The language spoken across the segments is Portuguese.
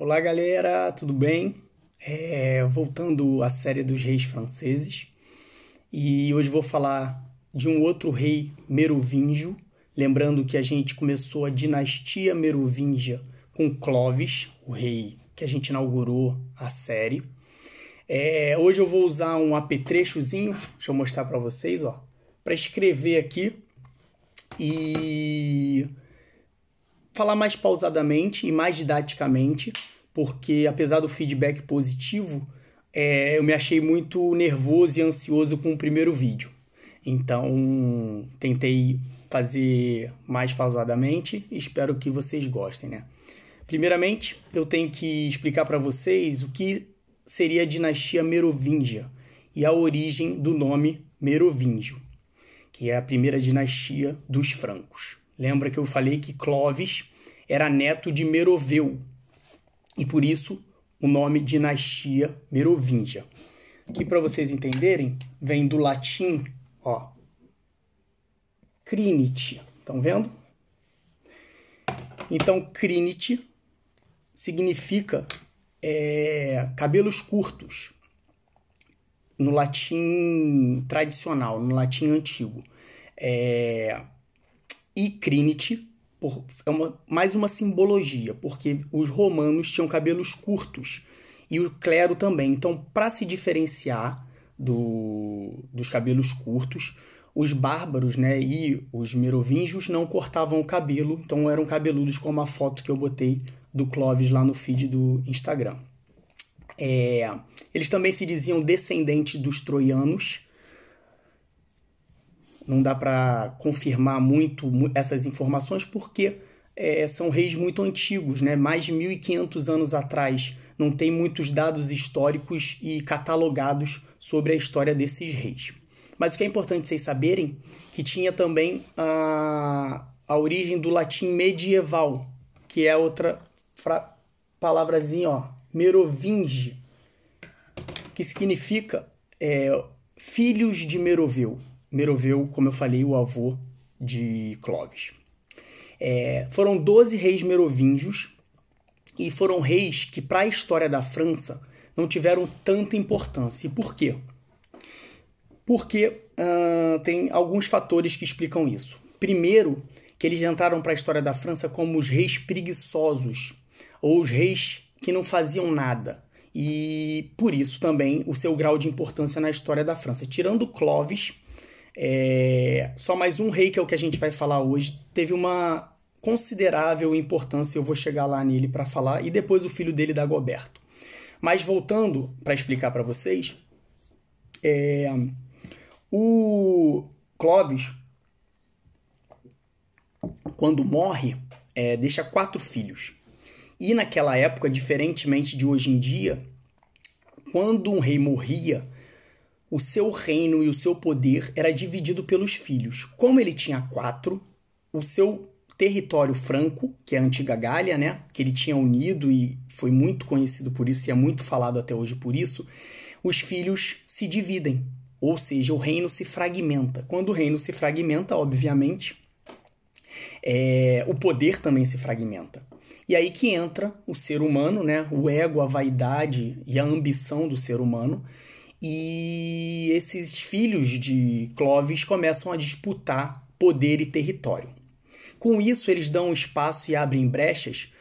Olá, galera, tudo bem? É, voltando à série dos reis franceses, e hoje vou falar de um outro rei merovingio. Lembrando que a gente começou a dinastia merovingia com Clovis, o rei que a gente inaugurou a série. É, hoje eu vou usar um apetrechozinho, deixa eu mostrar para vocês, ó, para escrever aqui e falar mais pausadamente e mais didaticamente, porque apesar do feedback positivo, é, eu me achei muito nervoso e ansioso com o primeiro vídeo. Então, tentei fazer mais pausadamente e espero que vocês gostem, né? Primeiramente, eu tenho que explicar para vocês o que seria a dinastia Merovingia e a origem do nome Merovingio, que é a primeira dinastia dos francos. Lembra que eu falei que Clovis era neto de Meroveu e por isso o nome dinastia merovingia, que para vocês entenderem vem do latim, ó, Crinite. Estão vendo? Então, Crinite significa é, cabelos curtos no latim tradicional, no latim antigo. É, e Crinity por, é uma, mais uma simbologia, porque os romanos tinham cabelos curtos e o clero também. Então, para se diferenciar do, dos cabelos curtos, os bárbaros né, e os merovingios não cortavam o cabelo, então eram cabeludos, como a foto que eu botei do Clovis lá no feed do Instagram. É, eles também se diziam descendentes dos troianos, não dá para confirmar muito essas informações porque é, são reis muito antigos, né? mais de 1.500 anos atrás. Não tem muitos dados históricos e catalogados sobre a história desses reis. Mas o que é importante vocês saberem que tinha também a, a origem do latim medieval, que é outra fra, palavrazinha, ó, merovinge, que significa é, filhos de Meroveu. Meroveu, como eu falei, o avô de Clovis. É, foram 12 reis merovingos e foram reis que, para a história da França, não tiveram tanta importância. E por quê? Porque uh, tem alguns fatores que explicam isso. Primeiro, que eles entraram para a história da França como os reis preguiçosos, ou os reis que não faziam nada. E por isso também o seu grau de importância na história da França. Tirando Clovis, é, só mais um rei, que é o que a gente vai falar hoje, teve uma considerável importância, eu vou chegar lá nele para falar, e depois o filho dele, Dagoberto. Mas voltando para explicar para vocês, é, o Clovis, quando morre, é, deixa quatro filhos. E naquela época, diferentemente de hoje em dia, quando um rei morria, o seu reino e o seu poder era dividido pelos filhos. Como ele tinha quatro, o seu território franco, que é a antiga Gália, né, que ele tinha unido e foi muito conhecido por isso e é muito falado até hoje por isso, os filhos se dividem, ou seja, o reino se fragmenta. Quando o reino se fragmenta, obviamente, é, o poder também se fragmenta. E aí que entra o ser humano, né, o ego, a vaidade e a ambição do ser humano, e esses filhos de Clovis começam a disputar poder e território. Com isso, eles dão espaço e abrem brechas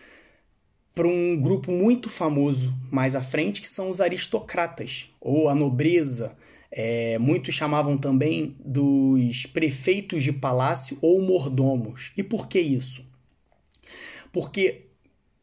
para um grupo muito famoso mais à frente, que são os aristocratas, ou a nobreza. É, muitos chamavam também dos prefeitos de palácio ou mordomos. E por que isso? Porque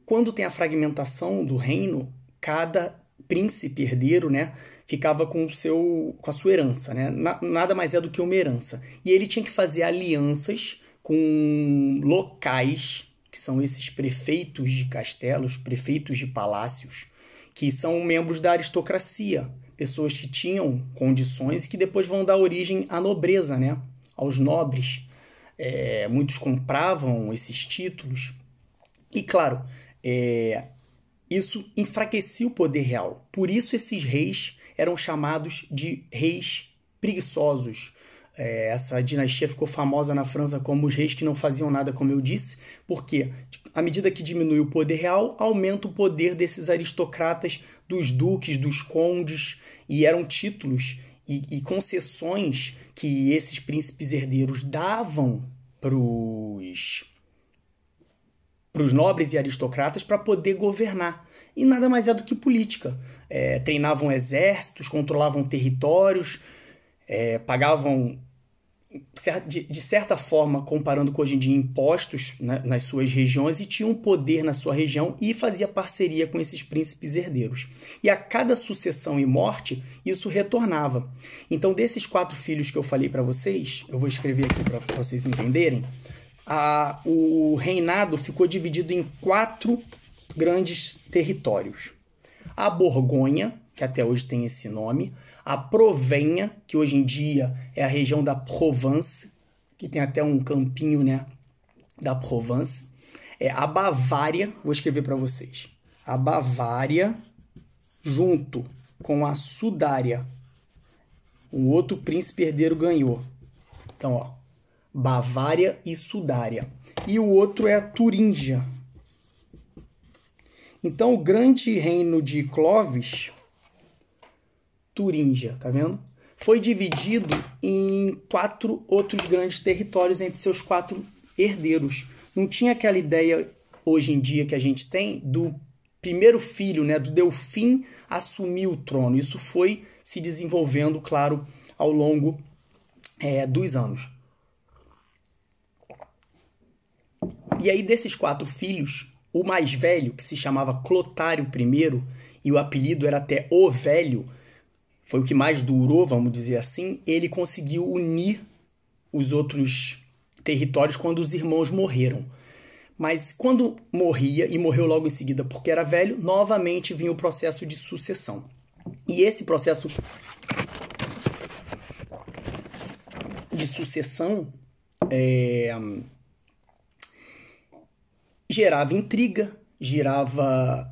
quando tem a fragmentação do reino, cada príncipe herdeiro, né, ficava com o seu com a sua herança, né? Na, nada mais é do que uma herança. E ele tinha que fazer alianças com locais, que são esses prefeitos de castelos, prefeitos de palácios, que são membros da aristocracia, pessoas que tinham condições que depois vão dar origem à nobreza, né? Aos nobres. É, muitos compravam esses títulos. E claro, é, isso enfraquecia o poder real. Por isso esses reis eram chamados de reis preguiçosos. É, essa dinastia ficou famosa na França como os reis que não faziam nada, como eu disse, porque à medida que diminui o poder real, aumenta o poder desses aristocratas, dos duques, dos condes, e eram títulos e, e concessões que esses príncipes herdeiros davam para os nobres e aristocratas para poder governar e nada mais é do que política. É, treinavam exércitos, controlavam territórios, é, pagavam, de, certa forma, comparando com hoje em dia, impostos né, nas suas regiões e tinham poder na sua região e fazia parceria com esses príncipes herdeiros. E a cada sucessão e morte, isso retornava. Então, desses quatro filhos que eu falei para vocês, eu vou escrever aqui para vocês entenderem. A, o reinado ficou dividido em quatro grandes territórios. A Borgonha, que até hoje tem esse nome, a Provenha, que hoje em dia é a região da Provence, que tem até um campinho, né, da Provence. É a Bavária, vou escrever para vocês. A Bavária junto com a Sudária. Um outro príncipe herdeiro ganhou. Então, ó, Bavária e Sudária. E o outro é a Turíngia, então, o grande reino de Clovis, Turíngia, tá vendo? Foi dividido em quatro outros grandes territórios entre seus quatro herdeiros. Não tinha aquela ideia hoje em dia que a gente tem do primeiro filho, né, do Delfim assumir o trono. Isso foi se desenvolvendo, claro, ao longo é, dos anos. E aí, desses quatro filhos, o mais velho, que se chamava Clotário I, e o apelido era até O Velho, foi o que mais durou, vamos dizer assim, ele conseguiu unir os outros territórios quando os irmãos morreram. Mas quando morria, e morreu logo em seguida porque era velho, novamente vinha o processo de sucessão. E esse processo de sucessão é, gerava intriga, gerava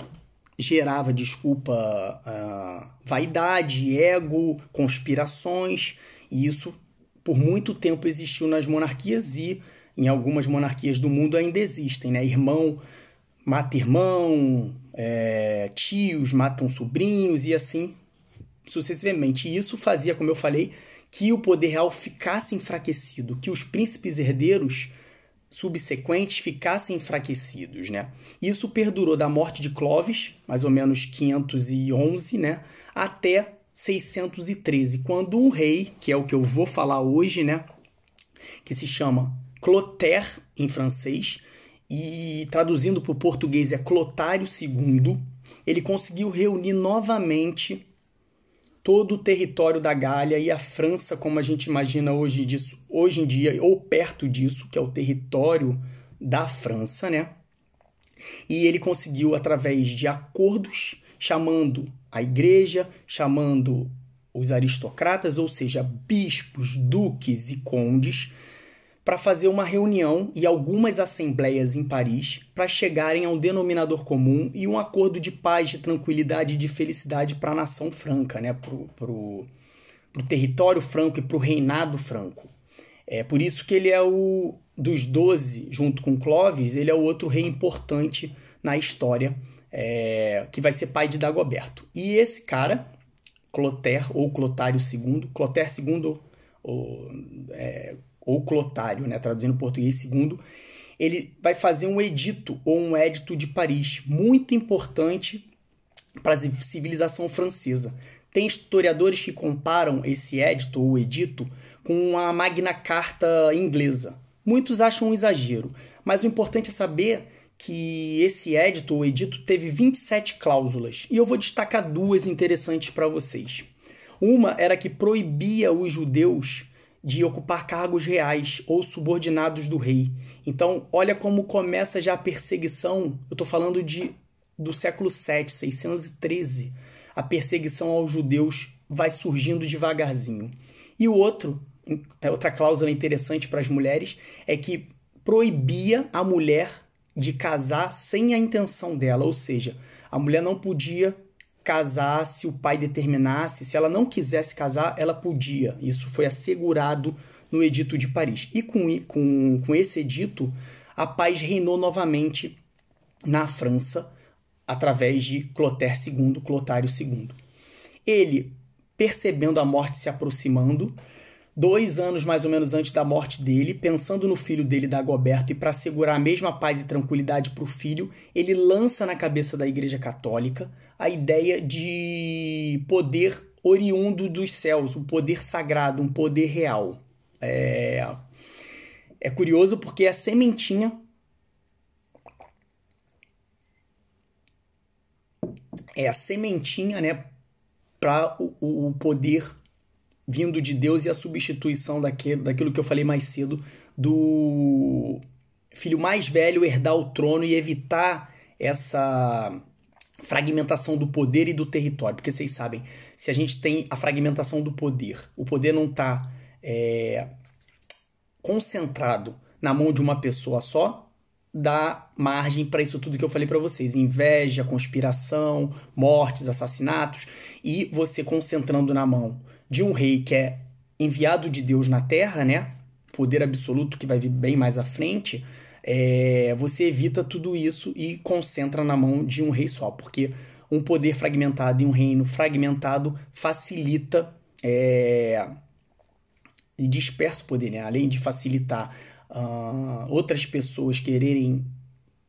gerava, desculpa, uh, vaidade, ego, conspirações, e isso por muito tempo existiu nas monarquias e em algumas monarquias do mundo ainda existem, né? Irmão mata irmão, é, tios matam sobrinhos e assim sucessivamente. E isso fazia, como eu falei, que o poder real ficasse enfraquecido, que os príncipes herdeiros subsequentes ficassem enfraquecidos, né? Isso perdurou da morte de Clovis, mais ou menos 511, né, até 613, quando um rei, que é o que eu vou falar hoje, né, que se chama Clotaire em francês e traduzindo para o português é Clotário II, ele conseguiu reunir novamente todo o território da Gália e a França, como a gente imagina hoje, disso, hoje em dia, ou perto disso, que é o território da França, né? E ele conseguiu, através de acordos, chamando a igreja, chamando os aristocratas, ou seja, bispos, duques e condes, para fazer uma reunião e algumas assembleias em Paris para chegarem a um denominador comum e um acordo de paz, de tranquilidade e de felicidade para a nação franca, né? para o território franco e para o reinado franco. É por isso que ele é o dos doze, junto com Clovis, ele é o outro rei importante na história, é, que vai ser pai de Dagoberto. E esse cara, Clotaire ou Clotário II, Clotaire II, ou, é, ou clotário, né, traduzindo português segundo, ele vai fazer um edito ou um edito de Paris, muito importante para a civilização francesa. Tem historiadores que comparam esse edito ou edito com a Magna Carta inglesa. Muitos acham um exagero, mas o importante é saber que esse edito ou edito teve 27 cláusulas, e eu vou destacar duas interessantes para vocês. Uma era que proibia os judeus de ocupar cargos reais ou subordinados do rei. Então, olha como começa já a perseguição. Eu estou falando de do século 7, 613. A perseguição aos judeus vai surgindo devagarzinho. E o outro, é, outra cláusula interessante para as mulheres é que proibia a mulher de casar sem a intenção dela, ou seja, a mulher não podia casar se o pai determinasse, se ela não quisesse casar, ela podia. Isso foi assegurado no Edito de Paris. E com, com, com esse edito, a paz reinou novamente na França através de Clotaire II, Clotário II. Ele, percebendo a morte se aproximando, dois anos mais ou menos antes da morte dele, pensando no filho dele, Dagoberto, e para segurar a mesma paz e tranquilidade para o filho, ele lança na cabeça da Igreja Católica a ideia de poder oriundo dos céus, um poder sagrado, um poder real. É, é curioso porque a sementinha é a sementinha, né, para o, o poder vindo de Deus e a substituição daquele, daquilo que eu falei mais cedo, do filho mais velho herdar o trono e evitar essa fragmentação do poder e do território. Porque vocês sabem, se a gente tem a fragmentação do poder, o poder não está é, concentrado na mão de uma pessoa só, dá margem para isso tudo que eu falei para vocês: inveja, conspiração, mortes, assassinatos, e você concentrando na mão de um rei que é enviado de Deus na terra, né? Poder absoluto que vai vir bem mais à frente. É, você evita tudo isso e concentra na mão de um rei só, porque um poder fragmentado e um reino fragmentado facilita é, e dispersa o poder, né? Além de facilitar uh, outras pessoas quererem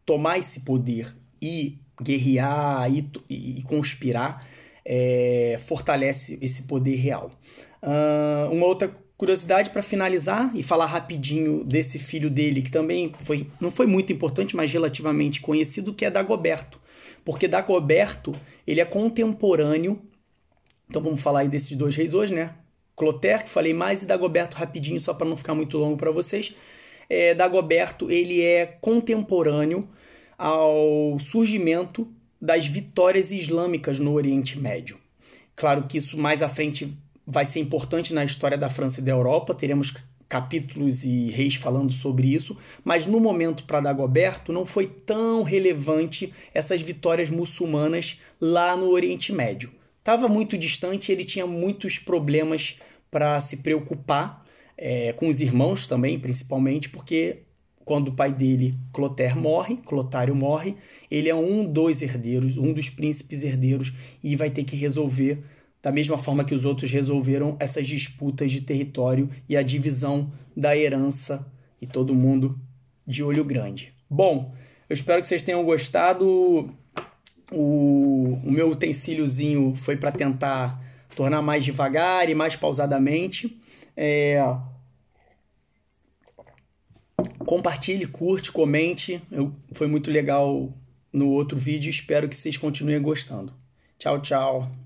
tomar esse poder e guerrear e, e conspirar, é, fortalece esse poder real. Uh, uma outra curiosidade para finalizar e falar rapidinho desse filho dele, que também foi, não foi muito importante, mas relativamente conhecido, que é Dagoberto. Porque Dagoberto ele é contemporâneo. Então vamos falar aí desses dois reis hoje, né? Clotaire, que falei mais, e Dagoberto rapidinho, só para não ficar muito longo para vocês. É, Dagoberto ele é contemporâneo ao surgimento das vitórias islâmicas no Oriente Médio. Claro que isso mais à frente vai ser importante na história da França e da Europa, teremos capítulos e reis falando sobre isso, mas no momento para Dagoberto não foi tão relevante essas vitórias muçulmanas lá no Oriente Médio. Estava muito distante, ele tinha muitos problemas para se preocupar é, com os irmãos também, principalmente, porque quando o pai dele, Clotaire, morre, Clotário morre, ele é um dos herdeiros, um dos príncipes herdeiros, e vai ter que resolver, da mesma forma que os outros resolveram, essas disputas de território e a divisão da herança, e todo mundo de olho grande. Bom, eu espero que vocês tenham gostado. O, o meu utensíliozinho foi para tentar tornar mais devagar e mais pausadamente. É, compartilhe, curte, comente. Eu, foi muito legal no outro vídeo. Espero que vocês continuem gostando. Tchau, tchau.